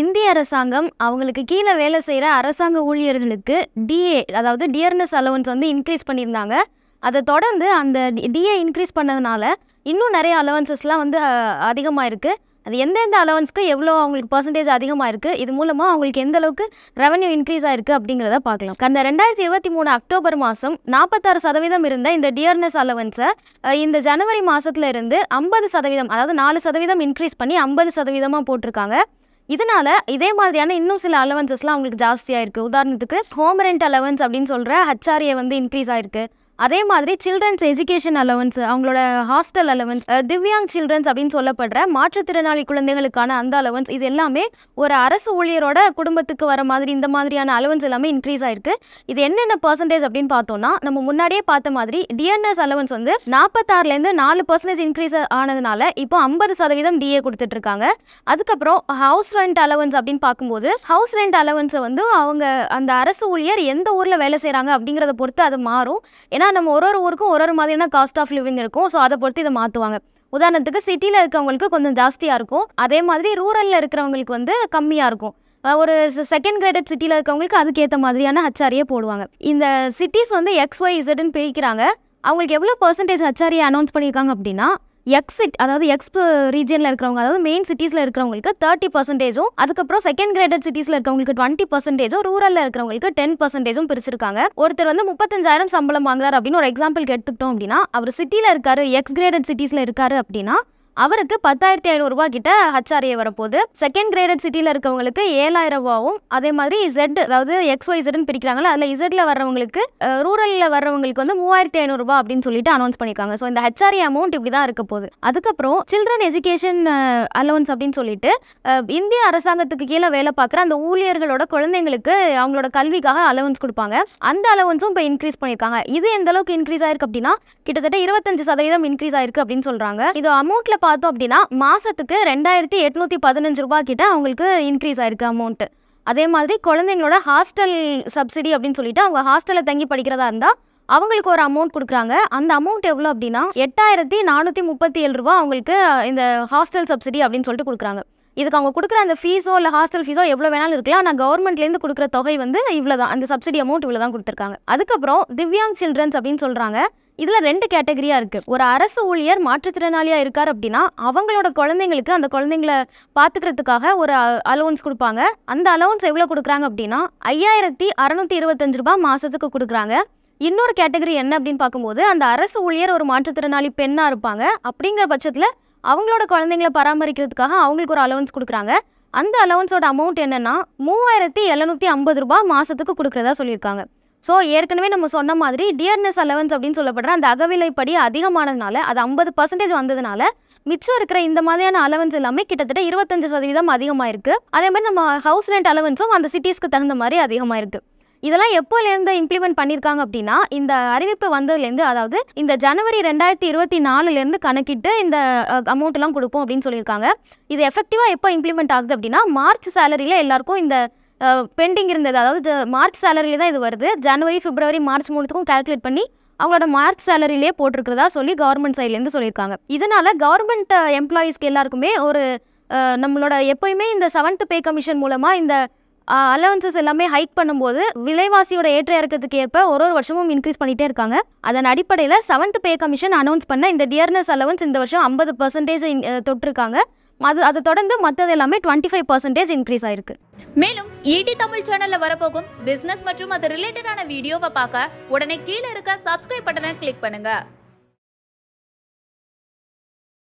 இந்திய அரசாங்கம் அவங்களுக்கு கீழே வேலை செய்கிற அரசாங்க ஊழியர்களுக்கு டிஏ அதாவது டியர்னஸ் அலவன்ஸ் வந்து இன்க்ரீஸ் பண்ணியிருந்தாங்க அதை தொடர்ந்து அந்த டிஏ இன்க்ரீஸ் பண்ணதுனால இன்னும் நிறைய அலவன்சஸ்லாம் வந்து அதிகமாக இருக்குது அது எந்தெந்த அலவன்ஸ்க்கு எவ்வளோ அவங்களுக்கு பர்சன்டேஜ் அதிகமாக இருக்குது இது மூலமாக அவங்களுக்கு எந்த அளவுக்கு ரெவன்யூ இன்க்ரீஸ் ஆயிருக்கு அப்படிங்கிறத பார்க்கலாம் கடந்த ரெண்டாயிரத்தி இருபத்தி மூணு அக்டோபர் மாதம் நாற்பத்தாறு சதவீதம் இருந்த இந்த டியர்னஸ் அலவன்ஸை இந்த ஜனவரி மாதத்துல இருந்து ஐம்பது சதவீதம் அதாவது நாலு சதவீதம் இன்க்ரீஸ் பண்ணி ஐம்பது சதவீதமாக போட்டிருக்காங்க இதனால் இதே மாதிரியான இன்னும் சில அலவன்சஸ்லாம் அவங்களுக்கு ஜாஸ்தியாக இருக்குது உதாரணத்துக்கு ஹோம் ரெண்ட் அலவன்ஸ் அப்படின்னு சொல்கிற ஹச்ஆர்ஏ வந்து இன்க்ரீஸ் ஆயிருக்கு அதே மாதிரி சில்ட்ரன்ஸ் எஜுகேஷன் அலவன்ஸ் அவங்களோட ஹாஸ்டல் அலவன்ஸ் திவ்யாங் சில்ட்ரன்ஸ் அப்படின்னு சொல்லப்படுற மாற்றுத்திறனாளி குழந்தைகளுக்கான அந்த அலவன்ஸ் இது எல்லாமே ஒரு அரசு ஊழியரோட குடும்பத்துக்கு வர மாதிரி இந்த மாதிரியான அலவன்ஸ் எல்லாமே இன்க்ரீஸ் ஆயிருக்கு இது என்னென்ன பர்சன்டேஜ் அப்படின்னு பார்த்தோம்னா நம்ம முன்னாடியே பார்த்த மாதிரி டிஎன்எஸ் அலவன்ஸ் வந்து நாற்பத்தாறுலேருந்து நாலு பர்சன்டேஜ் இன்க்ரீஸ் ஆனதுனால இப்போ ஐம்பது சதவீதம் டிஏ கொடுத்துட்டு இருக்காங்க அதுக்கப்புறம் ஹவுஸ் ரெண்ட் அலவன்ஸ் அப்படின்னு பார்க்கும்போது ஹவுஸ் ரெண்ட் அலவன்ஸை வந்து அவங்க அந்த அரசு ஊழியர் எந்த ஊரில் வேலை செய்கிறாங்க அப்படிங்கிறத பொறுத்து அது மாறும் ஏன்னா ஏன்னா நம்ம ஒரு ஒரு ஊருக்கும் ஒரு ஒரு மாதிரியான காஸ்ட் ஆஃப் லிவிங் இருக்கும் ஸோ அதை பொறுத்து இதை மாற்றுவாங்க உதாரணத்துக்கு சிட்டியில் இருக்கவங்களுக்கு கொஞ்சம் ஜாஸ்தியாக இருக்கும் அதே மாதிரி ரூரலில் இருக்கிறவங்களுக்கு வந்து கம்மியாக இருக்கும் ஒரு செகண்ட் கிரேடட் சிட்டியில் இருக்கவங்களுக்கு அதுக்கேற்ற மாதிரியான ஹச்ஆரியே போடுவாங்க இந்த சிட்டிஸ் வந்து எக்ஸ் ஒய் இசட்னு பிரிக்கிறாங்க அவங்களுக்கு எவ்வளோ பர்சன்டேஜ் ஹச்ஆரியை அனௌன்ஸ் பண்ணியிருக்காங்க அப்படின்னா எக்ஸிட் அதாவது எக்ஸ் ரீஜியனில் இருக்கிறவங்க அதாவது மெயின் சிட்டிஸில் இருக்கிறவங்களுக்கு தேர்ட்டி பர்சன்டேஜும் அதுக்கப்புறம் செகண்ட் கிரேடட் சிட்டிஸில் இருக்கிறவங்களுக்கு டுவெண்ட்டி பர்சன்டேஜும் ரூரலில் இருக்கிறவங்களுக்கு டென் பர்சன்டேஜும் பிரிச்சிருக்காங்க ஒருத்தர் வந்து முப்பத்தஞ்சாயிரம் சம்பளம் வாங்குறாரு அப்படின்னு ஒரு எக்ஸாம்பிளுக்கு எடுத்துக்கிட்டோம் அப்படின்னா அவர் சிட்டியில் இருக்காரு எக்ஸ் கிரேடட் சிட்டிஸில் இருக்காரு அப்படின்னா அவருக்கு பத்தாயிரத்தி ரூபாய் கிட்ட ஹச்ஆர்ஏ வரப்போகுது செகண்ட் கிரேடட் சிட்டியில் இருக்கவங்களுக்கு ஏழாயிரம் ரூபாவும் அதே மாதிரி இசட் அதாவது எக்ஸ் ஒய் இசட்னு பிரிக்கிறாங்களா அதில் இசட்ல வர்றவங்களுக்கு ரூரலில் வர்றவங்களுக்கு வந்து மூவாயிரத்தி ரூபாய் அப்படின்னு சொல்லிட்டு அனௌன்ஸ் பண்ணியிருக்காங்க ஸோ இந்த ஹச்ஆர்ஏ அமௌண்ட் இப்படி தான் இருக்க போகுது அதுக்கப்புறம் சில்ட்ரன் எஜுகேஷன் அலவன்ஸ் அப்படின்னு சொல்லிட்டு இந்திய அரசாங்கத்துக்கு கீழே வேலை பார்க்குற அந்த ஊழியர்களோட குழந்தைங்களுக்கு அவங்களோட கல்விக்காக அலவன்ஸ் கொடுப்பாங்க அந்த அலவன்ஸும் இப்போ இன்க்ரீஸ் பண்ணியிருக்காங்க இது எந்த அளவுக்கு இன்க்ரீஸ் ஆயிருக்கு அப்படின்னா கிட்டத்தட்ட இருபத்தஞ்சு சதவீதம் இன்க்ரீஸ் ஆயிருக்கு அப்படின்னு சொல்கிறாங்க இது அமௌண்ட்டில் பார்த்தோம் அப்படின்னா மாதத்துக்கு ரெண்டாயிரத்தி எட்நூற்றி பதினஞ்சு ரூபாய்க்கிட்ட அவங்களுக்கு இன்க்ரீஸ் ஆயிருக்கு அமௌண்ட்டு அதே மாதிரி குழந்தைங்களோட ஹாஸ்டல் சப்சிடி அப்படின்னு சொல்லிட்டு அவங்க ஹாஸ்டலில் தங்கி படிக்கிறதா இருந்தால் அவங்களுக்கு ஒரு அமௌண்ட் கொடுக்குறாங்க அந்த அமௌண்ட் எவ்வளோ அப்படின்னா எட்டாயிரத்தி நானூற்றி முப்பத்தி ஏழு ரூபா அவங்களுக்கு இந்த ஹாஸ்டல் சப்சிடி அப்படின்னு சொல்லிட்டு கொடுக்குறாங்க இதுக்கு அவங்க கொடுக்குற அந்த ஃபீஸோ இல்லை ஹாஸ்டல் ஃபீஸோ எவ்வளோ வேணாலும் இருக்கலாம் ஆனால் கவர்மெண்ட்லேருந்து கொடுக்குற தொகை வந்து இவ்வளோ தான் அந்த சப்சிடி அமௌண்ட் இவ்வளோ தான் கொடுத்துருக்காங்க அதுக்கப்புறம் திவ்யாங் சில்ட்ரன்ஸ் அப்படின்னு சொல்கிறாங்க இதில் ரெண்டு கேட்டகரியாக இருக்குது ஒரு அரசு ஊழியர் மாற்றுத்திறனாளியாக இருக்கார் அப்படின்னா அவங்களோட குழந்தைங்களுக்கு அந்த குழந்தைங்கள பார்த்துக்கிறதுக்காக ஒரு அலோன்ஸ் கொடுப்பாங்க அந்த அலோன்ஸ் எவ்வளோ கொடுக்குறாங்க அப்படின்னா ஐயாயிரத்தி அறநூற்றி இருபத்தஞ்சு ரூபாய் மாதத்துக்கு கொடுக்குறாங்க இன்னொரு கேட்டகரி என்ன அப்படின்னு பார்க்கும்போது அந்த அரசு ஊழியர் ஒரு மாற்றுத்திறனாளி பெண்ணாக இருப்பாங்க அப்படிங்கிற பட்சத்தில் அவங்களோட குழந்தைங்கள பராமரிக்கிறதுக்காக அவங்களுக்கு ஒரு அலவன்ஸ் கொடுக்குறாங்க அந்த அலவன்ஸோட அமௌண்ட் என்னென்னா மூவாயிரத்தி எழுநூற்றி ஐம்பது ரூபா மாதத்துக்கு கொடுக்குறதா சொல்லியிருக்காங்க ஸோ ஏற்கனவே நம்ம சொன்ன மாதிரி டியர்னஸ் அலவன்ஸ் அப்படின்னு சொல்லப்படுற அந்த அகவிலைப்படி அதிகமானதுனால அது ஐம்பது பர்சன்டேஜ் வந்ததுனால மிச்சம் இருக்கிற இந்த மாதிரியான அலவன்ஸ் எல்லாமே கிட்டத்தட்ட இருபத்தஞ்சு சதவீதம் அதிகமாக இருக்குது அதே மாதிரி நம்ம ஹவுஸ் ரெண்ட் அலவன்ஸும் அந்த சிட்டிஸ்க்கு தகுந்த மாதிரி அதிகமாக இருக்குது இதெல்லாம் எப்போலேருந்து இம்ப்ளிமெண்ட் பண்ணியிருக்காங்க அப்படின்னா இந்த அறிவிப்பு வந்ததுலேருந்து அதாவது இந்த ஜனவரி ரெண்டாயிரத்தி இருபத்தி நாலுலேருந்து கணக்கிட்டு இந்த அமௌண்ட்லாம் கொடுப்போம் அப்படின்னு சொல்லியிருக்காங்க இது எஃபெக்டிவாக எப்போ இம்ப்ளிமெண்ட் ஆகுது அப்படின்னா மார்ச் சேலரியில் எல்லாருக்கும் இந்த பெண்டிங் இருந்தது அதாவது மார்ச் சேலரியில் தான் இது வருது ஜனவரி பிப்ரவரி மார்ச் மூணுத்துக்கும் கால்குலேட் பண்ணி அவங்களோட மார்ச் சேலரியிலே போட்டிருக்கிறதா சொல்லி கவர்மெண்ட் சைட்லேருந்து சொல்லியிருக்காங்க இதனால் கவர்மெண்ட் எம்ப்ளாயீஸ்க்கு எல்லாருக்குமே ஒரு நம்மளோட எப்போயுமே இந்த செவன்த் பே கமிஷன் மூலமாக இந்த அலவன்சஸ் எல்லாமே ஹைக் பண்ணும்போது விலைவாசியோட ஏற்ற இறக்கத்துக்கு ஏற்ப ஒரு ஒரு வருஷமும் இன்க்ரீஸ் பண்ணிகிட்டே இருக்காங்க அதன் அடிப்படையில் செவன்த் பே கமிஷன் அனௌன்ஸ் பண்ண இந்த டியர்னஸ் அலவன்ஸ் இந்த வருஷம் ஐம்பது பர்சன்டேஜ் தொட்டிருக்காங்க அது அதை தொடர்ந்து மற்றது எல்லாமே டுவெண்ட்டி ஃபைவ் பர்சன்டேஜ் இன்க்ரீஸ் ஆயிருக்கு மேலும் ஈடி e தமிழ் சேனல்ல வரப்போகும் பிசினஸ் மற்றும் அது ரிலேட்டடான வீடியோவை பார்க்க உடனே கீழே இருக்க சப்ஸ்கிரைப் பட்டனை கிளிக் பண்ணுங்க